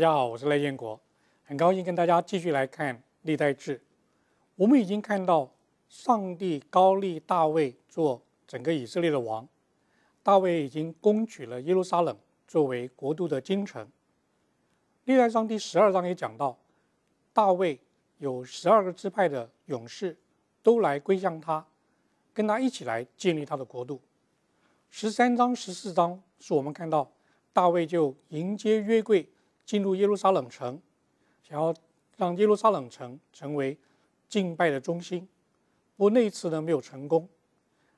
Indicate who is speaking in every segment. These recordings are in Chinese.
Speaker 1: 大家好，我是赖建国，很高兴跟大家继续来看历代志。我们已经看到上帝高立大卫做整个以色列的王，大卫已经攻取了耶路撒冷作为国度的京城。历代上第十二章也讲到，大卫有十二个支派的勇士都来归向他，跟他一起来建立他的国度。十三章、十四章是我们看到大卫就迎接约柜。进入耶路撒冷城，想要让耶路撒冷城成为敬拜的中心，不过那一次呢没有成功。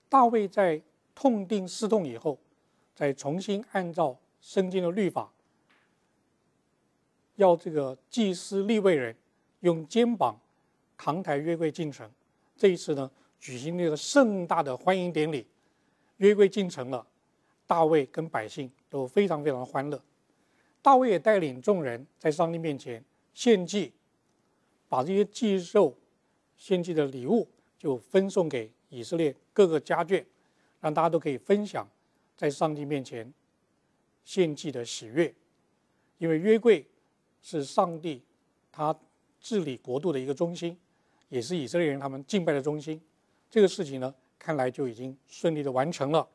Speaker 1: 大卫在痛定思痛以后，再重新按照圣经的律法，要这个祭司立位人用肩膀扛抬约柜进城。这一次呢，举行这个盛大的欢迎典礼，约柜进城了，大卫跟百姓都非常非常欢乐。大卫也带领众人在上帝面前献祭，把这些祭肉献祭的礼物就分送给以色列各个家眷，让大家都可以分享在上帝面前献祭的喜悦。因为约柜是上帝他治理国度的一个中心，也是以色列人他们敬拜的中心。这个事情呢，看来就已经顺利的完成了。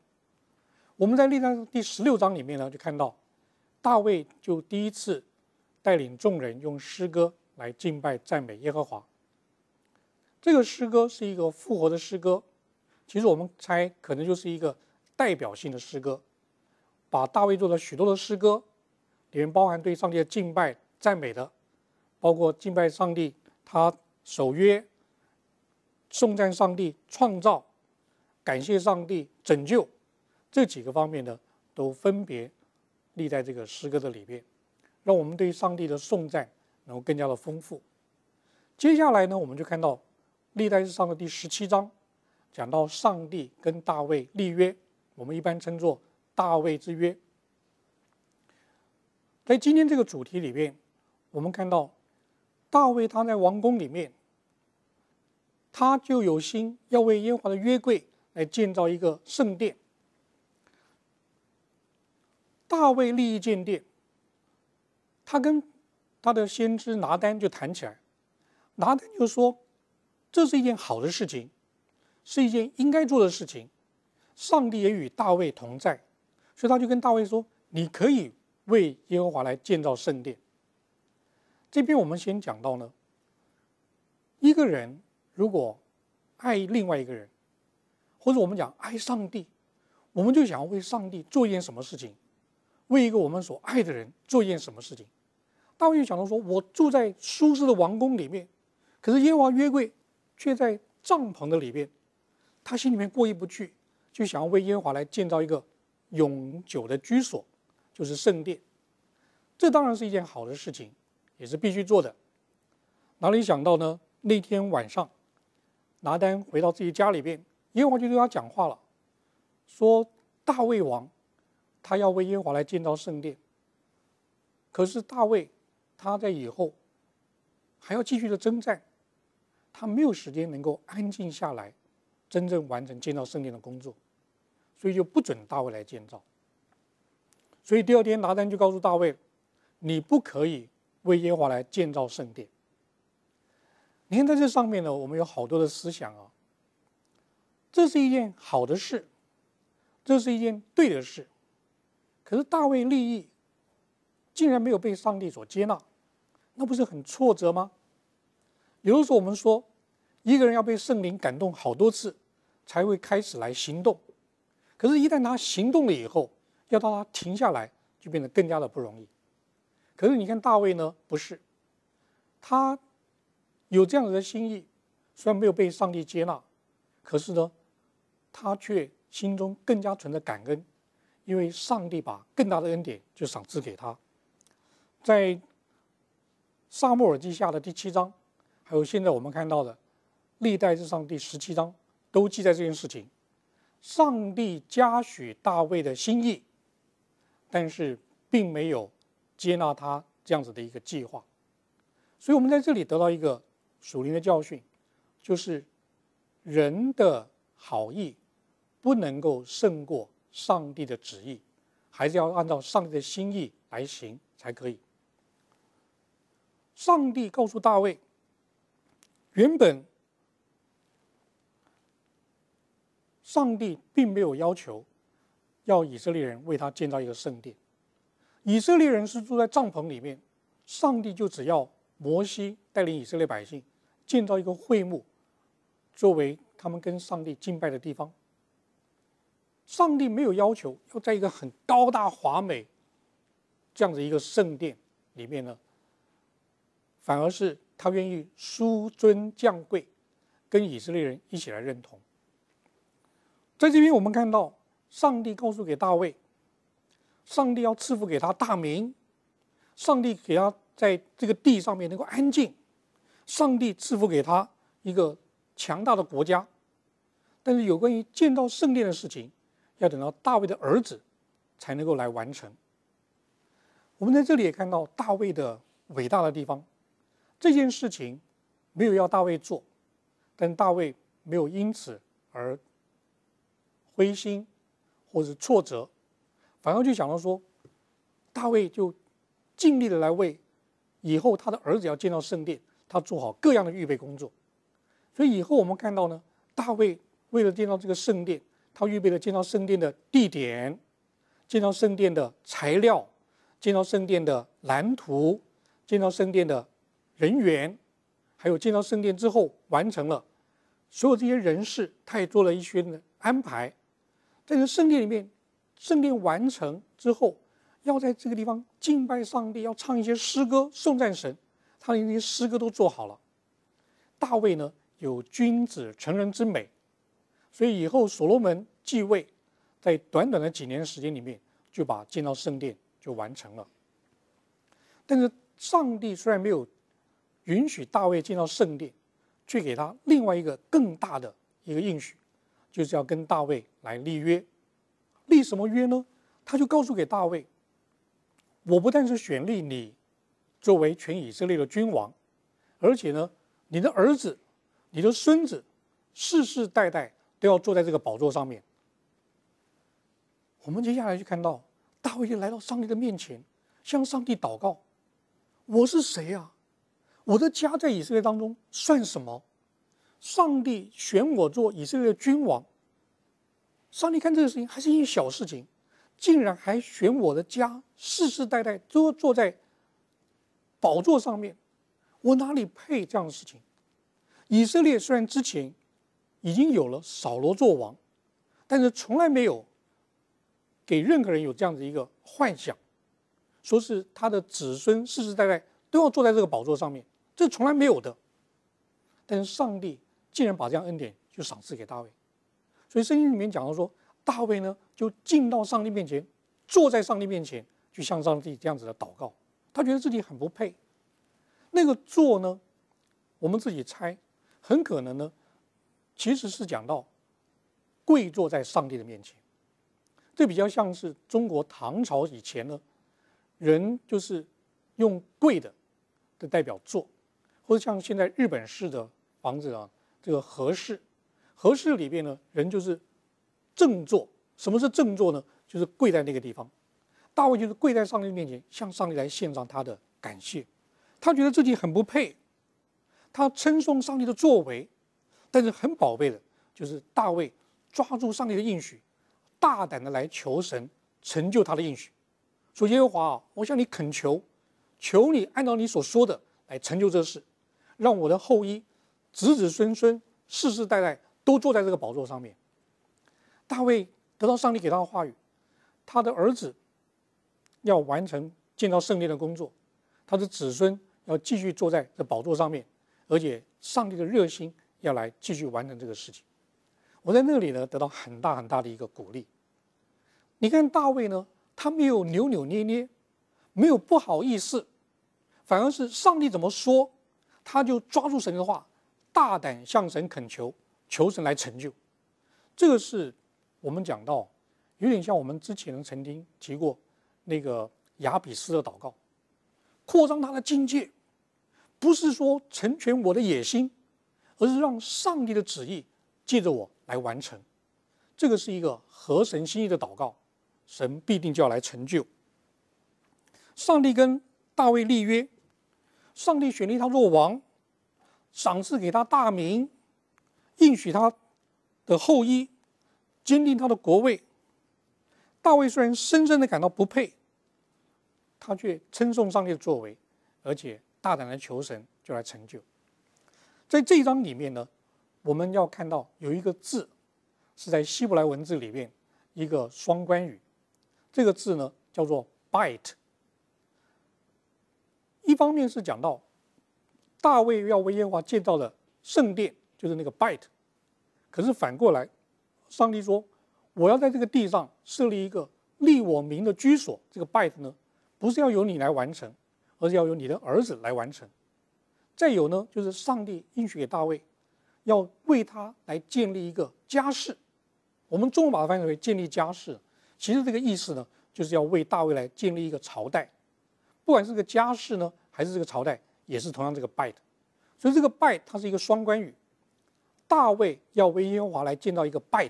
Speaker 1: 我们在历章第十六章里面呢，就看到。大卫就第一次带领众人用诗歌来敬拜、赞美耶和华。这个诗歌是一个复活的诗歌，其实我们猜可能就是一个代表性的诗歌，把大卫做的许多的诗歌，里面包含对上帝的敬拜、赞美的，包括敬拜上帝、他守约、颂赞上帝创造、感谢上帝拯救这几个方面的，都分别。立在这个诗歌的里面，让我们对上帝的颂赞能够更加的丰富。接下来呢，我们就看到历代之上的第十七章，讲到上帝跟大卫立约，我们一般称作大卫之约。在今天这个主题里面，我们看到大卫他在王宫里面，他就有心要为耶和华的约柜来建造一个圣殿。大卫立意建殿，他跟他的先知拿丹就谈起来。拿丹就说：“这是一件好的事情，是一件应该做的事情。上帝也与大卫同在，所以他就跟大卫说：‘你可以为耶和华来建造圣殿。’”这边我们先讲到呢，一个人如果爱另外一个人，或者我们讲爱上帝，我们就想要为上帝做一件什么事情？为一个我们所爱的人做一件什么事情？大卫就想到说：“我住在舒适的王宫里面，可是耶和华约柜却在帐篷的里面，他心里面过意不去，就想要为耶和华来建造一个永久的居所，就是圣殿。这当然是一件好的事情，也是必须做的。哪里想到呢？那天晚上，拿单回到自己家里边，耶和华就对他讲话了，说：大卫王。”他要为耶华来建造圣殿，可是大卫他在以后还要继续的征战，他没有时间能够安静下来，真正完成建造圣殿的工作，所以就不准大卫来建造。所以第二天拿单就告诉大卫：“你不可以为耶华来建造圣殿。”你看在这上面呢，我们有好多的思想啊。这是一件好的事，这是一件对的事。可是大卫利益竟然没有被上帝所接纳，那不是很挫折吗？比如说，我们说，一个人要被圣灵感动好多次，才会开始来行动。可是，一旦他行动了以后，要到他停下来，就变得更加的不容易。可是你看大卫呢？不是，他有这样子的心意，虽然没有被上帝接纳，可是呢，他却心中更加存着感恩。因为上帝把更大的恩典就赏赐给他，在沙漠耳记下的第七章，还有现在我们看到的历代至上第十七章，都记载这件事情。上帝嘉许大卫的心意，但是并没有接纳他这样子的一个计划。所以，我们在这里得到一个属灵的教训，就是人的好意不能够胜过。上帝的旨意，还是要按照上帝的心意来行才可以。上帝告诉大卫，原本上帝并没有要求要以色列人为他建造一个圣殿，以色列人是住在帐篷里面，上帝就只要摩西带领以色列百姓建造一个会幕，作为他们跟上帝敬拜的地方。上帝没有要求要在一个很高大华美这样的一个圣殿里面呢，反而是他愿意疏尊降贵，跟以色列人一起来认同。在这边我们看到，上帝告诉给大卫，上帝要赐福给他大名，上帝给他在这个地上面能够安静，上帝赐福给他一个强大的国家，但是有关于建造圣殿的事情。要等到大卫的儿子才能够来完成。我们在这里也看到大卫的伟大的地方。这件事情没有要大卫做，但大卫没有因此而灰心或者挫折，反而就想到说，大卫就尽力的来为以后他的儿子要建造圣殿，他做好各样的预备工作。所以以后我们看到呢，大卫为了建造这个圣殿。他预备了建造圣殿的地点，建造圣殿的材料，建造圣殿的蓝图，建造圣殿的人员，还有建造圣殿之后完成了所有这些人事，他也做了一些的安排。在这圣殿里面，圣殿完成之后，要在这个地方敬拜上帝，要唱一些诗歌颂赞神，他的那些诗歌都做好了。大卫呢，有君子成人之美。所以以后所罗门继位，在短短的几年时间里面，就把建造圣殿就完成了。但是上帝虽然没有允许大卫建造圣殿，却给他另外一个更大的一个应许，就是要跟大卫来立约。立什么约呢？他就告诉给大卫，我不但是选立你作为全以色列的君王，而且呢，你的儿子、你的孙子，世世代代。都要坐在这个宝座上面。我们接下来就看到大卫来到上帝的面前，向上帝祷告：“我是谁呀？我的家在以色列当中算什么？上帝选我做以色列的君王。上帝看这个事情还是一件小事情，竟然还选我的家世世代代都要坐在宝座上面，我哪里配这样的事情？以色列虽然之前……已经有了扫罗坐王，但是从来没有给任何人有这样的一个幻想，说是他的子孙世世代代都要坐在这个宝座上面，这从来没有的。但是上帝竟然把这样恩典就赏赐给大卫，所以圣经里面讲到说，大卫呢就进到上帝面前，坐在上帝面前去向上帝这样子的祷告，他觉得自己很不配。那个坐呢，我们自己猜，很可能呢。其实是讲到跪坐在上帝的面前，这比较像是中国唐朝以前呢，人就是用跪的的代表坐，或者像现在日本式的房子啊，这个和室，和室里边呢，人就是正坐。什么是正坐呢？就是跪在那个地方。大卫就是跪在上帝面前，向上帝来献上他的感谢。他觉得自己很不配，他称颂上帝的作为。但是很宝贝的，就是大卫抓住上帝的应许，大胆的来求神成就他的应许，说耶和华啊，我向你恳求，求你按照你所说的来成就这事，让我的后裔、子子孙孙、世世代代都坐在这个宝座上面。大卫得到上帝给他的话语，他的儿子要完成建造圣殿的工作，他的子孙要继续坐在这宝座上面，而且上帝的热心。要来继续完成这个事情，我在那里呢，得到很大很大的一个鼓励。你看大卫呢，他没有扭扭捏捏，没有不好意思，反而是上帝怎么说，他就抓住神的话，大胆向神恳求，求神来成就。这个是，我们讲到，有点像我们之前曾经提过，那个亚比斯的祷告，扩张他的境界，不是说成全我的野心。而是让上帝的旨意借着我来完成，这个是一个合神心意的祷告，神必定就要来成就。上帝跟大卫立约，上帝选立他做王，赏赐给他大名，应许他的后裔，坚定他的国位。大卫虽然深深的感到不配，他却称颂上帝的作为，而且大胆的求神就来成就。在这章里面呢，我们要看到有一个字，是在希伯来文字里面一个双关语，这个字呢叫做 bite。一方面是讲到大卫要为耶和华建造的圣殿，就是那个 bite，可是反过来，上帝说我要在这个地上设立一个立我名的居所，这个 bite 呢不是要由你来完成，而是要由你的儿子来完成。再有呢，就是上帝应许给大卫，要为他来建立一个家室。我们中文把它翻译为“建立家室”，其实这个意思呢，就是要为大卫来建立一个朝代。不管是个家室呢，还是这个朝代，也是同样这个“拜”所以这个“拜”它是一个双关语。大卫要为耶和华来建造一个“拜”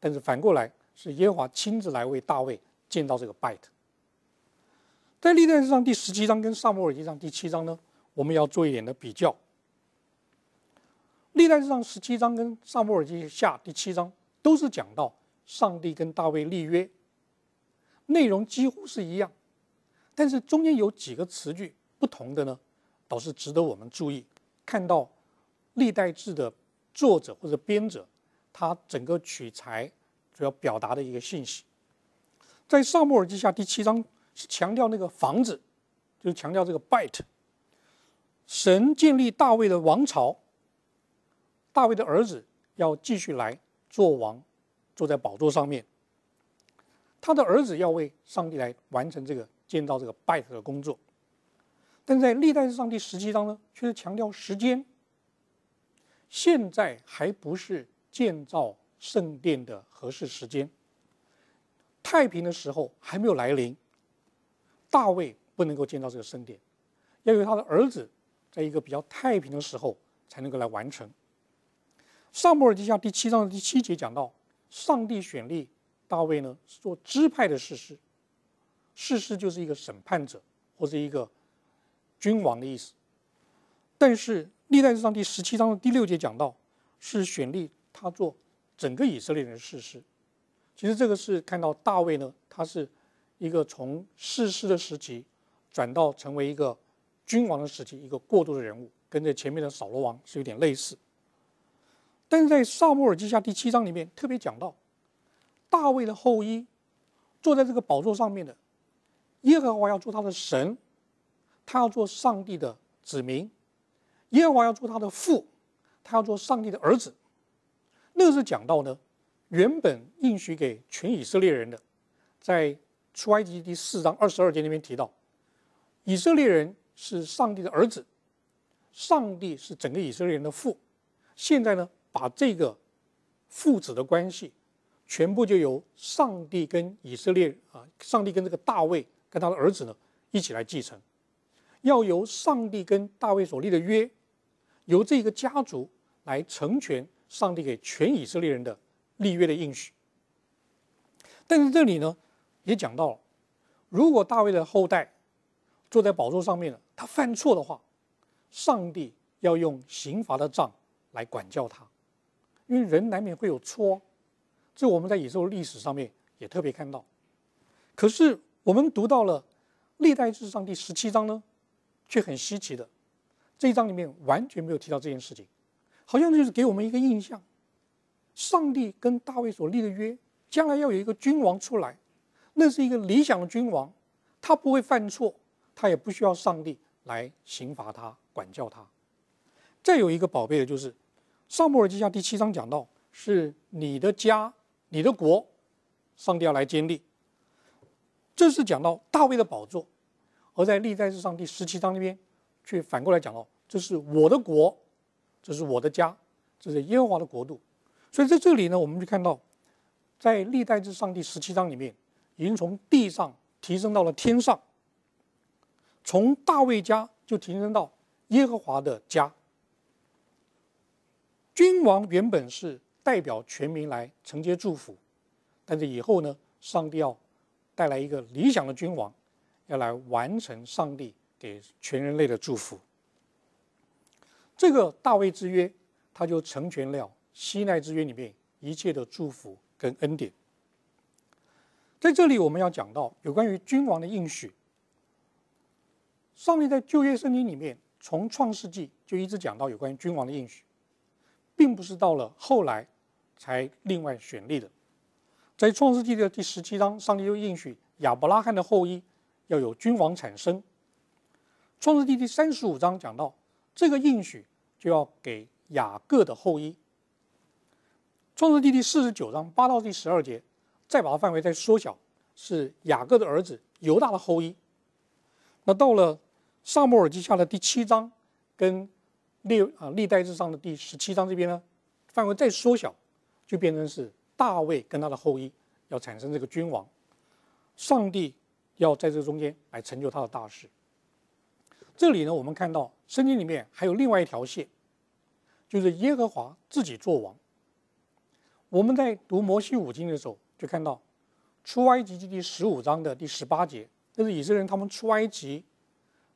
Speaker 1: 但是反过来是耶和华亲自来为大卫建造这个“拜”在历代史上第十七章跟萨摩尔记上第七章呢？我们要做一点的比较，《历代志》上十七章跟《萨摩尔记下》第七章都是讲到上帝跟大卫立约，内容几乎是一样，但是中间有几个词句不同的呢，倒是值得我们注意。看到《历代志》的作者或者编者，他整个取材主要表达的一个信息，在《萨摩尔记下》第七章是强调那个房子，就强调这个 “bite”。神建立大卫的王朝，大卫的儿子要继续来做王，坐在宝座上面。他的儿子要为上帝来完成这个建造这个拜特的工作，但在历代上帝实际当中呢，却是强调时间。现在还不是建造圣殿的合适时间。太平的时候还没有来临，大卫不能够建造这个圣殿，要由他的儿子。在一个比较太平的时候才能够来完成。上摩尔记下第七章第七节讲到，上帝选立大卫呢是做支派的事实。事实就是一个审判者或是一个君王的意思。但是历代之上第十七章的第六节讲到，是选立他做整个以色列人的事实。其实这个是看到大卫呢，他是一个从世事的时期转到成为一个。君王的时期，一个过渡的人物，跟这前面的扫罗王是有点类似。但是在萨摩尔记下第七章里面特别讲到，大卫的后裔坐在这个宝座上面的，耶和华要做他的神，他要做上帝的子民，耶和华要做他的父，他要做上帝的儿子。那是讲到呢，原本应许给全以色列人的，在出埃及第四章二十二节里面提到，以色列人。是上帝的儿子，上帝是整个以色列人的父。现在呢，把这个父子的关系，全部就由上帝跟以色列啊，上帝跟这个大卫跟他的儿子呢，一起来继承，要由上帝跟大卫所立的约，由这个家族来成全上帝给全以色列人的立约的应许。但是这里呢，也讲到，如果大卫的后代。坐在宝座上面了，他犯错的话，上帝要用刑罚的杖来管教他，因为人难免会有错。这我们在野兽历史上面也特别看到。可是我们读到了历代志上第十七章呢，却很稀奇的，这一章里面完全没有提到这件事情，好像就是给我们一个印象：上帝跟大卫所立的约，将来要有一个君王出来，那是一个理想的君王，他不会犯错。他也不需要上帝来刑罚他、管教他。再有一个宝贝的就是，上母耳记下第七章讲到，是你的家、你的国，上帝要来建立。这是讲到大卫的宝座，而在历代志上第十七章里面，却反过来讲了，这是我的国，这是我的家，这是耶和华的国度。所以在这里呢，我们就看到，在历代志上第十七章里面，已经从地上提升到了天上。从大卫家就提升到耶和华的家。君王原本是代表全民来承接祝福，但是以后呢，上帝要带来一个理想的君王，要来完成上帝给全人类的祝福。这个大卫之约，他就成全了希奈之约里面一切的祝福跟恩典。在这里，我们要讲到有关于君王的应许。上帝在《旧约圣经》里面，从《创世纪》就一直讲到有关于君王的应许，并不是到了后来才另外选立的。在《创世纪》的第十七章，上帝又应许亚伯拉罕的后裔要有君王产生。《创世纪》第三十五章讲到，这个应许就要给雅各的后裔。《创世纪》第四十九章八到第十二节，再把它范围再缩小，是雅各的儿子犹大的后裔。那到了。萨摩尔记下的第七章，跟历啊历代志上的第十七章这边呢，范围再缩小，就变成是大卫跟他的后裔要产生这个君王，上帝要在这中间来成就他的大事。这里呢，我们看到圣经里面还有另外一条线，就是耶和华自己做王。我们在读摩西五经的时候就看到，出埃及记第十五章的第十八节，这是以色列人他们出埃及。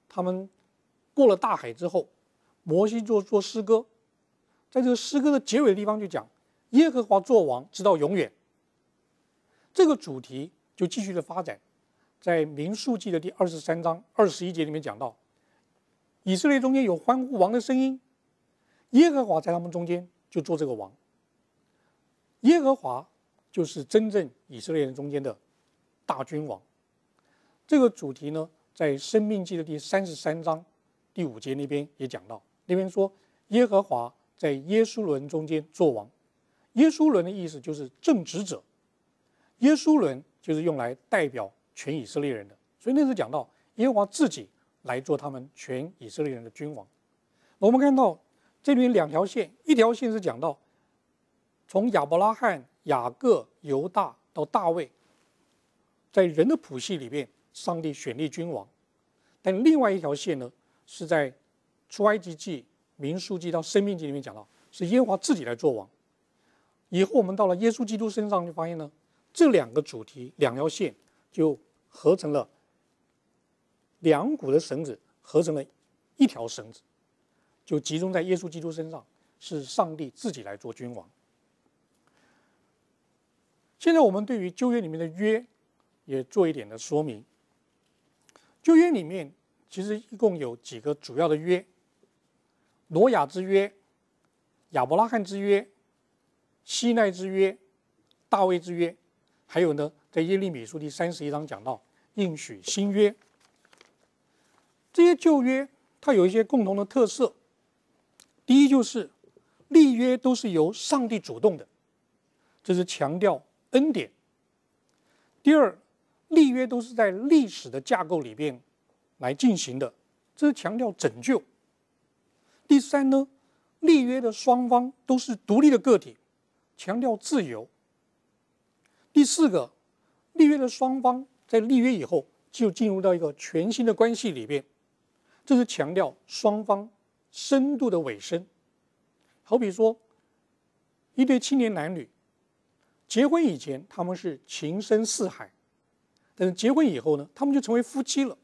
Speaker 1: 他们过了大海之后，摩西就做诗歌，在这个诗歌的结尾地方就讲耶和华作王直到永远。这个主题就继续的发展，在民数记的第二十三章二十一节里面讲到，以色列中间有欢呼王的声音，耶和华在他们中间就做这个王。耶和华就是真正以色列人中间的大君王。这个主题呢？在《生命记》的第三十三章第五节那边也讲到，那边说耶和华在耶稣伦中间作王，耶稣伦的意思就是正直者，耶稣伦就是用来代表全以色列人的。所以那次讲到耶和华自己来做他们全以色列人的君王。我们看到这边两条线，一条线是讲到从亚伯拉罕、雅各、犹大到大卫，在人的谱系里边。上帝选立君王，但另外一条线呢，是在出埃及记、民书记到生命记里面讲到，是耶和华自己来做王。以后我们到了耶稣基督身上，就发现呢，这两个主题两条线就合成了两股的绳子，合成了一条绳子，就集中在耶稣基督身上，是上帝自己来做君王。现在我们对于旧约里面的约，也做一点的说明。旧约里面其实一共有几个主要的约：罗亚之约、亚伯拉罕之约、西奈之约、大卫之约，还有呢，在耶利米书第三十一章讲到应许新约。这些旧约它有一些共同的特色：第一，就是立约都是由上帝主动的，这是强调恩典；第二。立约都是在历史的架构里边来进行的，这是强调拯救。第三呢，立约的双方都是独立的个体，强调自由。第四个，立约的双方在立约以后就进入到一个全新的关系里边，这是强调双方深度的尾声。好比说，一对青年男女结婚以前，他们是情深似海。等结婚以后呢，他们就成为夫妻了。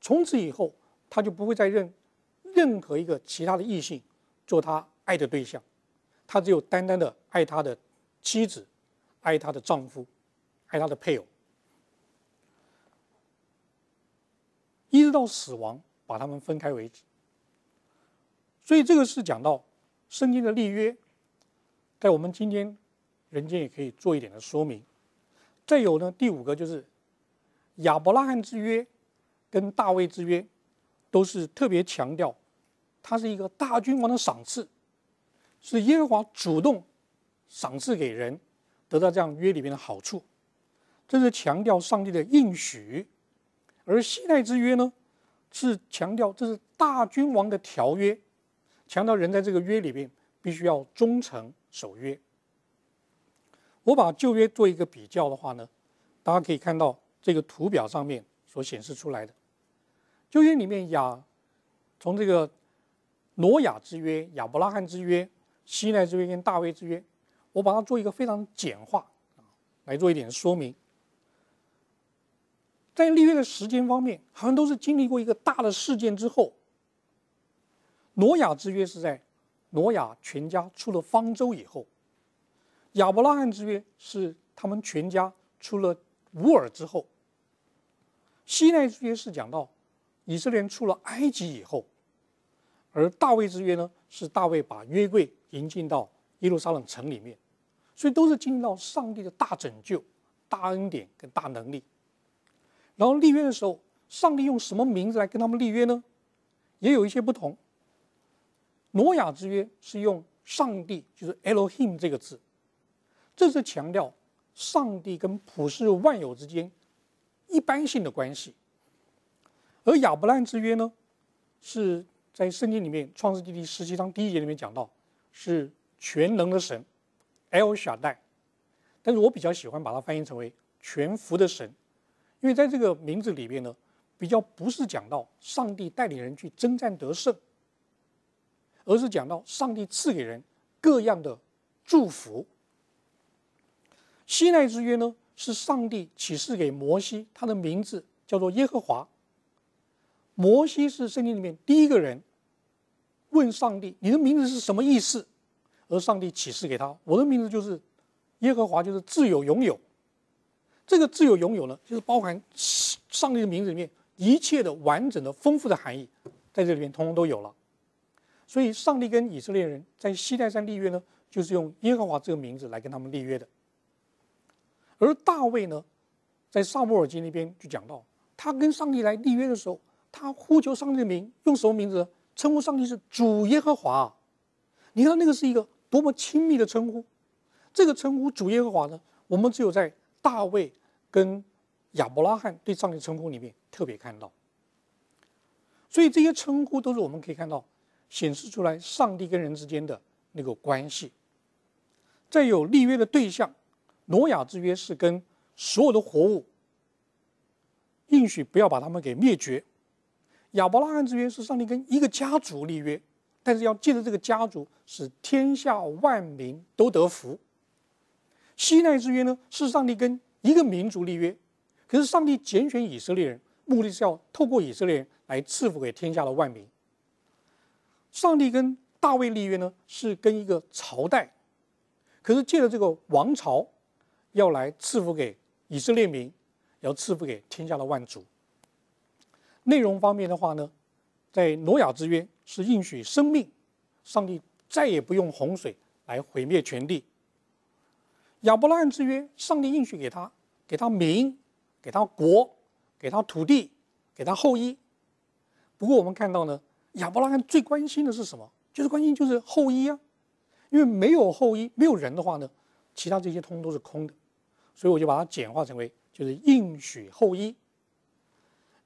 Speaker 1: 从此以后，他就不会再认任何一个其他的异性做他爱的对象，他只有单单的爱他的妻子、爱他的丈夫、爱他的配偶，一直到死亡把他们分开为止。所以，这个是讲到圣经的立约，在我们今天人间也可以做一点的说明。再有呢，第五个就是亚伯拉罕之约跟大卫之约，都是特别强调，它是一个大君王的赏赐，是耶和华主动赏赐给人，得到这样约里面的好处，这是强调上帝的应许；而希奈之约呢，是强调这是大君王的条约，强调人在这个约里面必须要忠诚守约。我把旧约做一个比较的话呢，大家可以看到这个图表上面所显示出来的旧约里面亚，从这个挪亚之约、亚伯拉罕之约、希奈之约跟大卫之约，我把它做一个非常简化来做一点说明。在立约的时间方面，好像都是经历过一个大的事件之后。挪亚之约是在挪亚全家出了方舟以后。亚伯拉罕之约是他们全家出了乌尔之后。西奈之约是讲到以色列出了埃及以后，而大卫之约呢是大卫把约柜迎进到耶路撒冷城里面，所以都是进入到上帝的大拯救、大恩典跟大能力。然后立约的时候，上帝用什么名字来跟他们立约呢？也有一些不同。挪亚之约是用上帝，就是 Elohim 这个字。这是强调上帝跟普世万有之间一般性的关系，而亚伯兰之约呢，是在圣经里面创世纪第十七章第一节里面讲到，是全能的神，El Shaddai，但是我比较喜欢把它翻译成为全福的神，因为在这个名字里面呢，比较不是讲到上帝带领人去征战得胜，而是讲到上帝赐给人各样的祝福。西奈之约呢，是上帝启示给摩西，他的名字叫做耶和华。摩西是圣经里面第一个人，问上帝：“你的名字是什么意思？”而上帝启示给他：“我的名字就是耶和华，就是自有永有。”这个“自有永有”呢，就是包含上帝的名字里面一切的完整的、丰富的含义，在这里面通通都有了。所以，上帝跟以色列人在西奈山立约呢，就是用耶和华这个名字来跟他们立约的。而大卫呢，在萨摩尔记那边就讲到，他跟上帝来立约的时候，他呼求上帝的名，用什么名字呢？称呼上帝是主耶和华。你看那个是一个多么亲密的称呼。这个称呼“主耶和华”呢，我们只有在大卫跟亚伯拉罕对上帝称呼里面特别看到。所以这些称呼都是我们可以看到，显示出来上帝跟人之间的那个关系。再有立约的对象。挪亚之约是跟所有的活物应许不要把他们给灭绝，亚伯拉罕之约是上帝跟一个家族立约，但是要借着这个家族使天下万民都得福。西奈之约呢是上帝跟一个民族立约，可是上帝拣选以色列人，目的是要透过以色列人来赐福给天下的万民。上帝跟大卫立约呢是跟一个朝代，可是借着这个王朝。要来赐福给以色列民，要赐福给天下的万族。内容方面的话呢，在挪亚之约是应许生命，上帝再也不用洪水来毁灭全地。亚伯拉罕之约，上帝应许给他，给他民，给他国，给他土地，给他后裔。不过我们看到呢，亚伯拉罕最关心的是什么？就是关心就是后裔啊，因为没有后裔，没有人的话呢，其他这些通都是空的。所以我就把它简化成为就是应许后裔。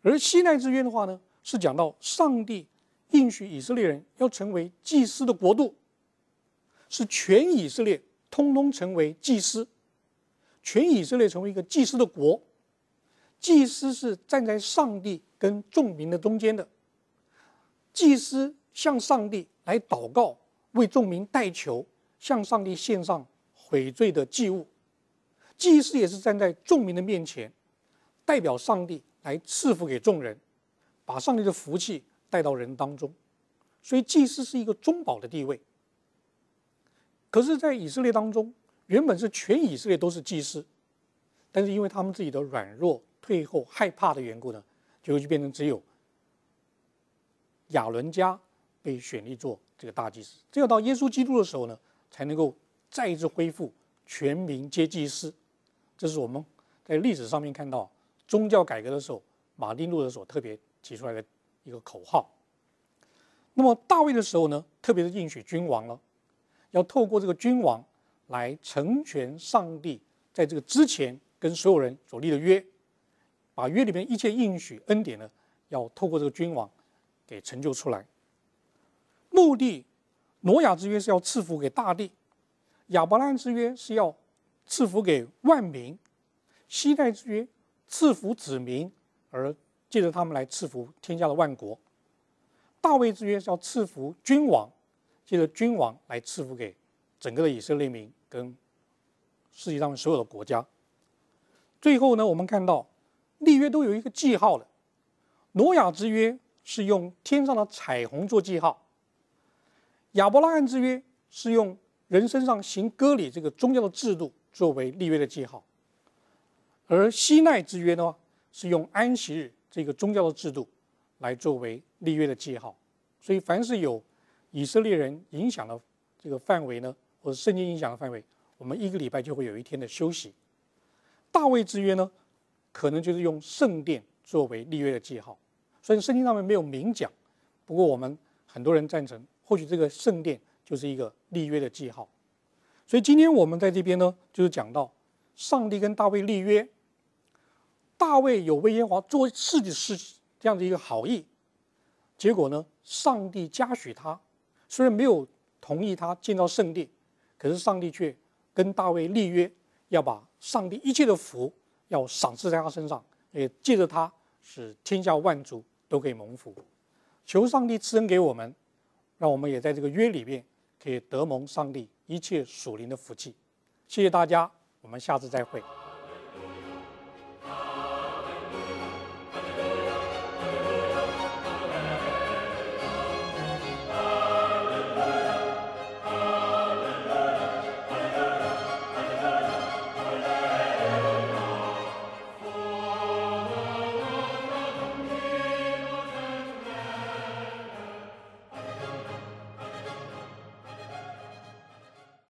Speaker 1: 而西奈之约的话呢，是讲到上帝应许以色列人要成为祭司的国度，是全以色列通通成为祭司，全以色列成为一个祭司的国。祭司是站在上帝跟众民的中间的，祭司向上帝来祷告，为众民代求，向上帝献上悔罪的祭物。祭司也是站在众民的面前，代表上帝来赐福给众人，把上帝的福气带到人当中，所以祭司是一个中保的地位。可是，在以色列当中，原本是全以色列都是祭司，但是因为他们自己的软弱、退后、害怕的缘故呢，结果就变成只有亚伦家被选立做这个大祭司。只有到耶稣基督的时候呢，才能够再一次恢复全民皆祭司。这是我们在历史上面看到宗教改革的时候，马丁路德所特别提出来的一个口号。那么大卫的时候呢，特别是应许君王了，要透过这个君王来成全上帝在这个之前跟所有人所立的约，把约里面一切应许恩典呢，要透过这个君王给成就出来。目的，挪亚之约是要赐福给大地，亚伯拉罕之约是要。赐福给万民，西奈之约赐福子民，而借着他们来赐福天下的万国。大卫之约是要赐福君王，借着君王来赐福给整个的以色列民跟世界上所有的国家。最后呢，我们看到立约都有一个记号的。挪亚之约是用天上的彩虹做记号。亚伯拉罕之约是用人身上行割礼这个宗教的制度。作为立约的记号，而西奈之约呢，是用安息日这个宗教的制度来作为立约的记号。所以凡是有以色列人影响的这个范围呢，或者圣经影响的范围，我们一个礼拜就会有一天的休息。大卫之约呢，可能就是用圣殿作为立约的记号。所以圣经上面没有明讲，不过我们很多人赞成，或许这个圣殿就是一个立约的记号。所以今天我们在这边呢，就是讲到上帝跟大卫立约，大卫有为耶和华做自己的事这样的一个好意，结果呢，上帝嘉许他，虽然没有同意他建造圣殿，可是上帝却跟大卫立约，要把上帝一切的福要赏赐在他身上，也借着他使天下万族都可以蒙福。求上帝赐恩给我们，让我们也在这个约里面。可以得蒙上帝一切属灵的福气，谢谢大家，我们下次再会。